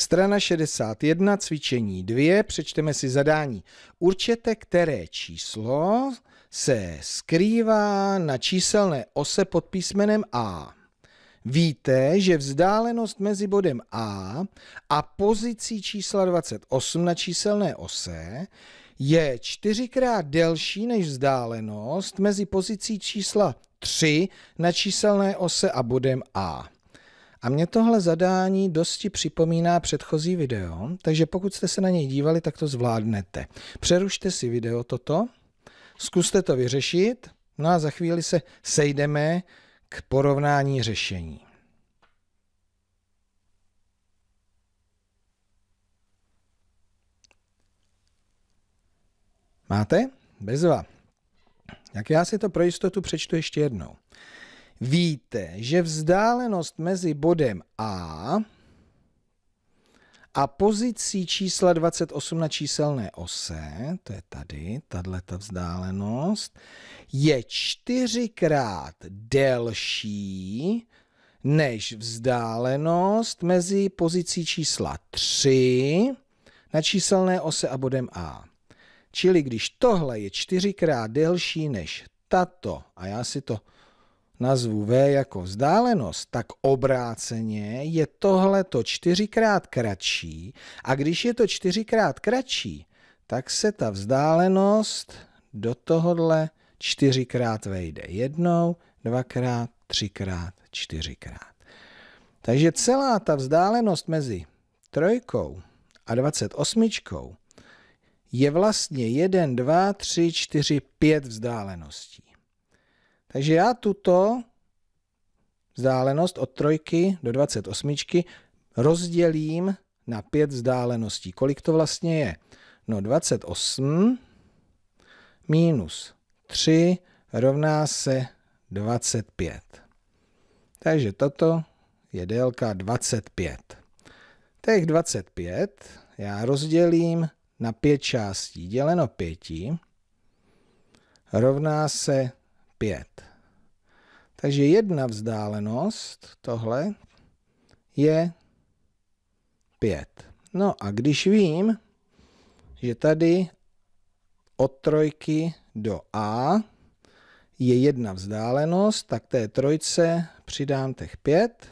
Strana 61, cvičení 2, přečteme si zadání. Určete, které číslo se skrývá na číselné ose pod písmenem A. Víte, že vzdálenost mezi bodem A a pozicí čísla 28 na číselné ose je čtyřikrát delší než vzdálenost mezi pozicí čísla 3 na číselné ose a bodem A. A mě tohle zadání dosti připomíná předchozí video, takže pokud jste se na něj dívali, tak to zvládnete. Přerušte si video toto, zkuste to vyřešit, no a za chvíli se sejdeme k porovnání řešení. Máte? Bezva. Tak já si to pro jistotu přečtu ještě jednou víte, že vzdálenost mezi bodem A a pozicí čísla 28 na číselné ose, to je tady, ta vzdálenost, je čtyřikrát delší než vzdálenost mezi pozicí čísla 3 na číselné ose a bodem A. Čili když tohle je čtyřikrát delší než tato, a já si to nazvu V jako vzdálenost, tak obráceně je tohle to čtyřikrát kratší a když je to čtyřikrát kratší, tak se ta vzdálenost do tohohle čtyřikrát vejde jednou, dvakrát, třikrát, čtyřikrát. Takže celá ta vzdálenost mezi trojkou a 28 je vlastně 1, 2, 3, 4, 5 vzdáleností. Takže já tuto vzdálenost od trojky do 28 rozdělím na pět vzdáleností. Kolik to vlastně je? No 28 minus 3 rovná se 25. Takže toto je délka 25. Těch 25 já rozdělím na pět částí. Děleno pěti rovná se 5. Takže jedna vzdálenost, tohle, je 5. No a když vím, že tady od trojky do A je jedna vzdálenost, tak té trojce přidám těch 5.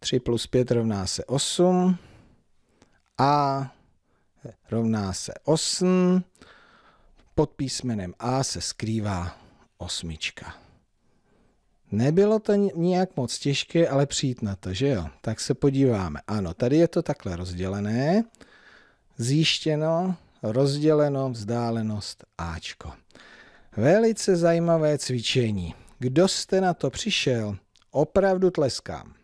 3 plus 5 rovná se 8. A rovná se 8. Pod písmenem A se skrývá osmička. Nebylo to nijak moc těžké, ale přijít na to, že jo? Tak se podíváme. Ano, tady je to takhle rozdělené. Zjištěno, rozděleno, vzdálenost Ačko. Velice zajímavé cvičení. Kdo jste na to přišel, opravdu tleskám.